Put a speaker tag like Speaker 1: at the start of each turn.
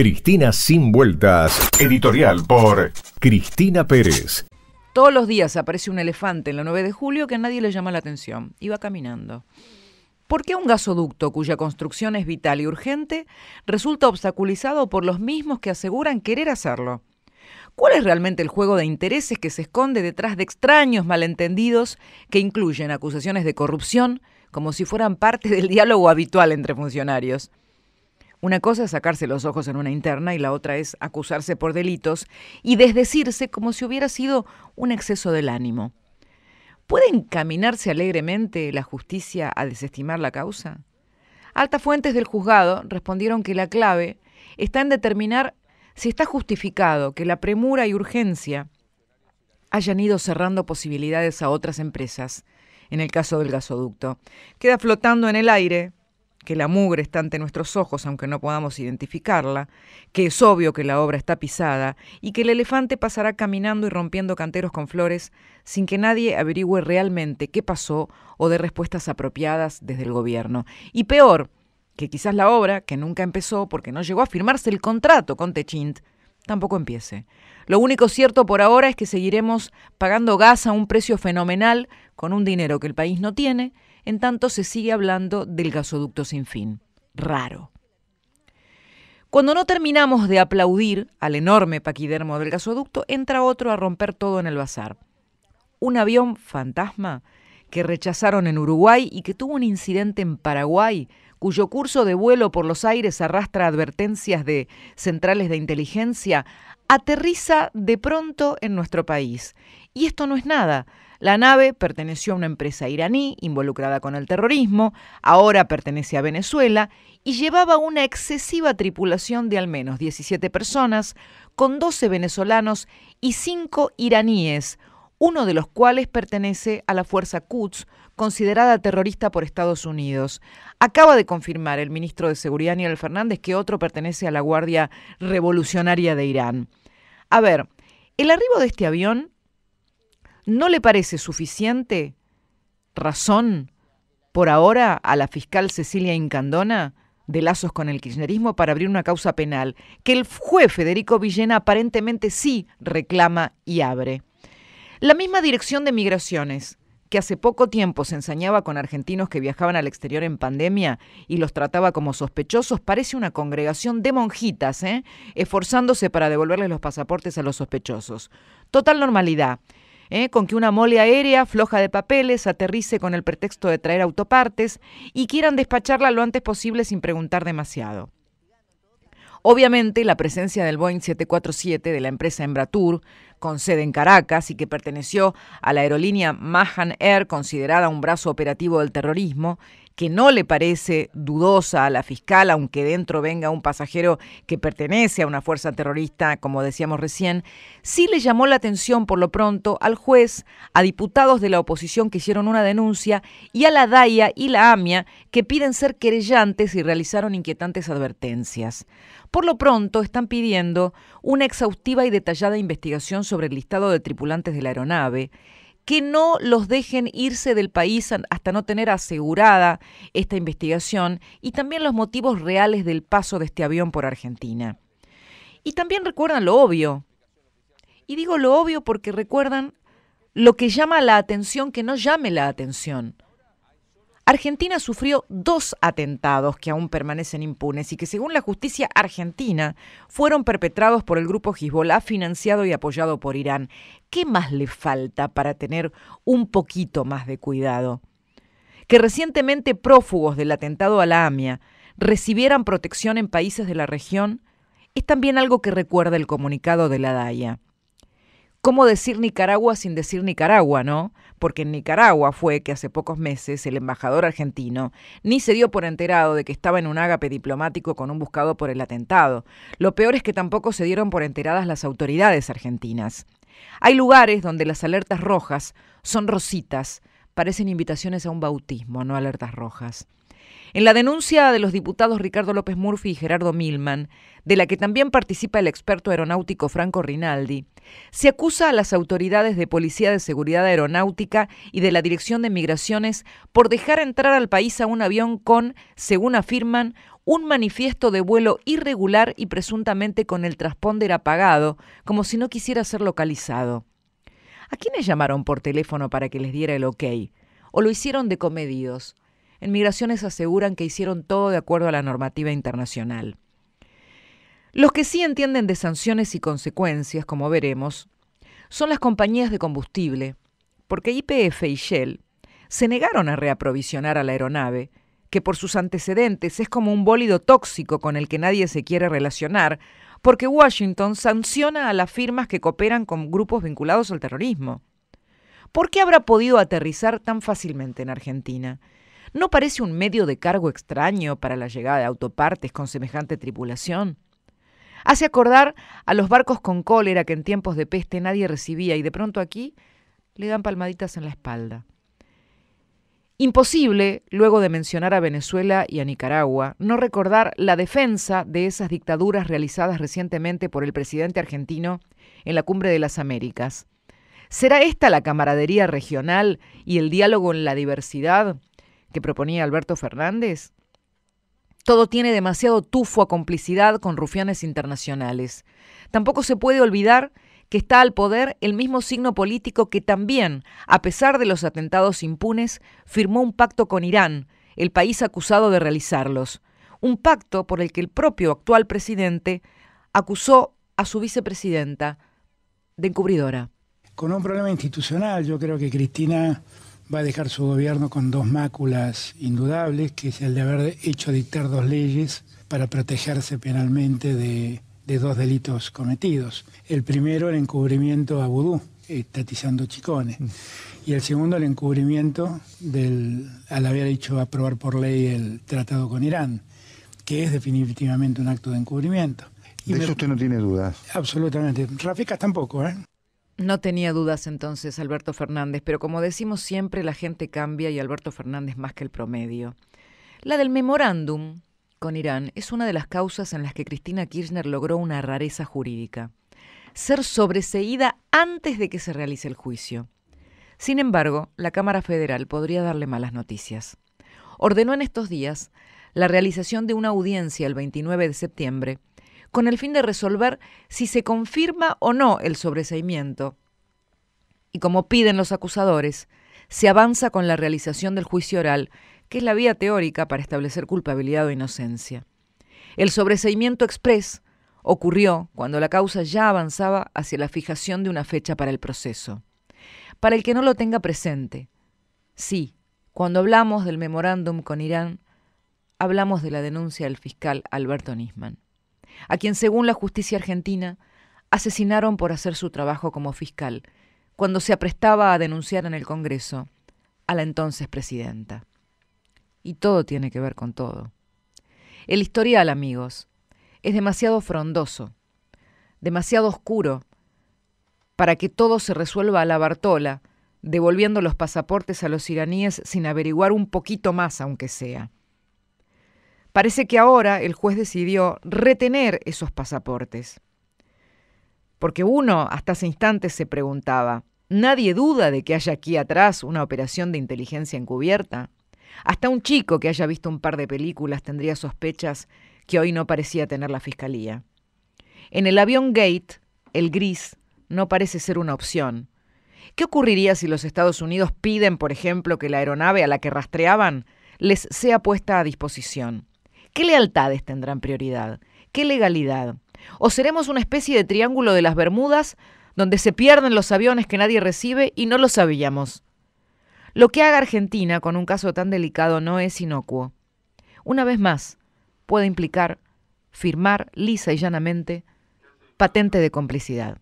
Speaker 1: Cristina Sin Vueltas, editorial por Cristina Pérez. Todos los días aparece un elefante en la 9 de julio que a nadie le llama la atención Iba caminando. ¿Por qué un gasoducto cuya construcción es vital y urgente resulta obstaculizado por los mismos que aseguran querer hacerlo? ¿Cuál es realmente el juego de intereses que se esconde detrás de extraños malentendidos que incluyen acusaciones de corrupción como si fueran parte del diálogo habitual entre funcionarios? Una cosa es sacarse los ojos en una interna y la otra es acusarse por delitos y desdecirse como si hubiera sido un exceso del ánimo. ¿Puede encaminarse alegremente la justicia a desestimar la causa? Altas fuentes del juzgado respondieron que la clave está en determinar si está justificado que la premura y urgencia hayan ido cerrando posibilidades a otras empresas, en el caso del gasoducto. Queda flotando en el aire que la mugre está ante nuestros ojos aunque no podamos identificarla, que es obvio que la obra está pisada y que el elefante pasará caminando y rompiendo canteros con flores sin que nadie averigüe realmente qué pasó o dé respuestas apropiadas desde el gobierno. Y peor, que quizás la obra, que nunca empezó porque no llegó a firmarse el contrato con Techint, tampoco empiece. Lo único cierto por ahora es que seguiremos pagando gas a un precio fenomenal con un dinero que el país no tiene, en tanto, se sigue hablando del gasoducto sin fin. Raro. Cuando no terminamos de aplaudir al enorme paquidermo del gasoducto, entra otro a romper todo en el bazar. Un avión fantasma que rechazaron en Uruguay y que tuvo un incidente en Paraguay, cuyo curso de vuelo por los aires arrastra advertencias de centrales de inteligencia, aterriza de pronto en nuestro país. Y esto no es nada, la nave perteneció a una empresa iraní involucrada con el terrorismo, ahora pertenece a Venezuela y llevaba una excesiva tripulación de al menos 17 personas, con 12 venezolanos y 5 iraníes, uno de los cuales pertenece a la Fuerza Quds, considerada terrorista por Estados Unidos. Acaba de confirmar el ministro de Seguridad, Daniel Fernández, que otro pertenece a la Guardia Revolucionaria de Irán. A ver, el arribo de este avión ¿No le parece suficiente razón por ahora a la fiscal Cecilia Incandona de lazos con el kirchnerismo para abrir una causa penal, que el juez Federico Villena aparentemente sí reclama y abre? La misma Dirección de Migraciones, que hace poco tiempo se ensañaba con argentinos que viajaban al exterior en pandemia y los trataba como sospechosos, parece una congregación de monjitas, ¿eh? esforzándose para devolverles los pasaportes a los sospechosos. Total normalidad. ¿eh? con que una mole aérea floja de papeles aterrice con el pretexto de traer autopartes y quieran despacharla lo antes posible sin preguntar demasiado. Obviamente, la presencia del Boeing 747 de la empresa Embratur, con sede en Caracas y que perteneció a la aerolínea Mahan Air, considerada un brazo operativo del terrorismo, que no le parece dudosa a la fiscal, aunque dentro venga un pasajero que pertenece a una fuerza terrorista, como decíamos recién, sí le llamó la atención por lo pronto al juez, a diputados de la oposición que hicieron una denuncia y a la DAIA y la AMIA que piden ser querellantes y realizaron inquietantes advertencias. Por lo pronto están pidiendo una exhaustiva y detallada investigación sobre el listado de tripulantes de la aeronave que no los dejen irse del país hasta no tener asegurada esta investigación y también los motivos reales del paso de este avión por Argentina. Y también recuerdan lo obvio. Y digo lo obvio porque recuerdan lo que llama la atención que no llame la atención. Argentina sufrió dos atentados que aún permanecen impunes y que según la justicia argentina fueron perpetrados por el grupo Hezbollah financiado y apoyado por Irán. ¿Qué más le falta para tener un poquito más de cuidado? Que recientemente prófugos del atentado a la AMIA recibieran protección en países de la región es también algo que recuerda el comunicado de la DAIA. ¿Cómo decir Nicaragua sin decir Nicaragua, no? Porque en Nicaragua fue que hace pocos meses el embajador argentino ni se dio por enterado de que estaba en un ágape diplomático con un buscado por el atentado. Lo peor es que tampoco se dieron por enteradas las autoridades argentinas. Hay lugares donde las alertas rojas son rositas, parecen invitaciones a un bautismo, no alertas rojas. En la denuncia de los diputados Ricardo López Murphy y Gerardo Milman, de la que también participa el experto aeronáutico Franco Rinaldi, se acusa a las autoridades de Policía de Seguridad Aeronáutica y de la Dirección de Migraciones por dejar entrar al país a un avión con, según afirman, un manifiesto de vuelo irregular y presuntamente con el transponder apagado, como si no quisiera ser localizado. ¿A quiénes llamaron por teléfono para que les diera el ok? ¿O lo hicieron de comedidos? En Migraciones aseguran que hicieron todo de acuerdo a la normativa internacional. Los que sí entienden de sanciones y consecuencias, como veremos, son las compañías de combustible, porque IPF y Shell se negaron a reaprovisionar a la aeronave, que por sus antecedentes es como un bólido tóxico con el que nadie se quiere relacionar, porque Washington sanciona a las firmas que cooperan con grupos vinculados al terrorismo. ¿Por qué habrá podido aterrizar tan fácilmente en Argentina? ¿No parece un medio de cargo extraño para la llegada de autopartes con semejante tripulación? Hace acordar a los barcos con cólera que en tiempos de peste nadie recibía y de pronto aquí le dan palmaditas en la espalda. Imposible, luego de mencionar a Venezuela y a Nicaragua, no recordar la defensa de esas dictaduras realizadas recientemente por el presidente argentino en la Cumbre de las Américas. ¿Será esta la camaradería regional y el diálogo en la diversidad que proponía Alberto Fernández? Todo tiene demasiado tufo a complicidad con rufianes internacionales. Tampoco se puede olvidar que está al poder el mismo signo político que también, a pesar de los atentados impunes, firmó un pacto con Irán, el país acusado de realizarlos. Un pacto por el que el propio actual presidente acusó a su vicepresidenta de encubridora. Con un problema institucional, yo creo que Cristina va a dejar su gobierno con dos máculas indudables, que es el de haber hecho dictar dos leyes para protegerse penalmente de, dos delitos cometidos. El primero, el encubrimiento a Vudú, estatizando eh, chicones. Mm. Y el segundo, el encubrimiento del, al haber hecho aprobar por ley el tratado con Irán, que es definitivamente un acto de encubrimiento. de eso usted no tiene dudas. Absolutamente. Raficas tampoco, ¿eh? No tenía dudas entonces Alberto Fernández, pero como decimos siempre, la gente cambia y Alberto Fernández más que el promedio. La del memorándum con Irán es una de las causas en las que Cristina Kirchner logró una rareza jurídica, ser sobreseída antes de que se realice el juicio. Sin embargo, la Cámara Federal podría darle malas noticias. Ordenó en estos días la realización de una audiencia el 29 de septiembre con el fin de resolver si se confirma o no el sobreseimiento. Y como piden los acusadores, se avanza con la realización del juicio oral, que es la vía teórica para establecer culpabilidad o inocencia. El sobreseimiento express ocurrió cuando la causa ya avanzaba hacia la fijación de una fecha para el proceso. Para el que no lo tenga presente, sí, cuando hablamos del memorándum con Irán, hablamos de la denuncia del fiscal Alberto Nisman a quien según la justicia argentina asesinaron por hacer su trabajo como fiscal, cuando se aprestaba a denunciar en el Congreso a la entonces presidenta. Y todo tiene que ver con todo. El historial, amigos, es demasiado frondoso, demasiado oscuro, para que todo se resuelva a la Bartola, devolviendo los pasaportes a los iraníes sin averiguar un poquito más, aunque sea. Parece que ahora el juez decidió retener esos pasaportes. Porque uno hasta ese instantes se preguntaba, ¿nadie duda de que haya aquí atrás una operación de inteligencia encubierta? Hasta un chico que haya visto un par de películas tendría sospechas que hoy no parecía tener la fiscalía. En el avión Gate, el gris no parece ser una opción. ¿Qué ocurriría si los Estados Unidos piden, por ejemplo, que la aeronave a la que rastreaban les sea puesta a disposición? ¿Qué lealtades tendrán prioridad? ¿Qué legalidad? ¿O seremos una especie de triángulo de las Bermudas donde se pierden los aviones que nadie recibe y no lo sabíamos? Lo que haga Argentina con un caso tan delicado no es inocuo. Una vez más, puede implicar firmar lisa y llanamente patente de complicidad.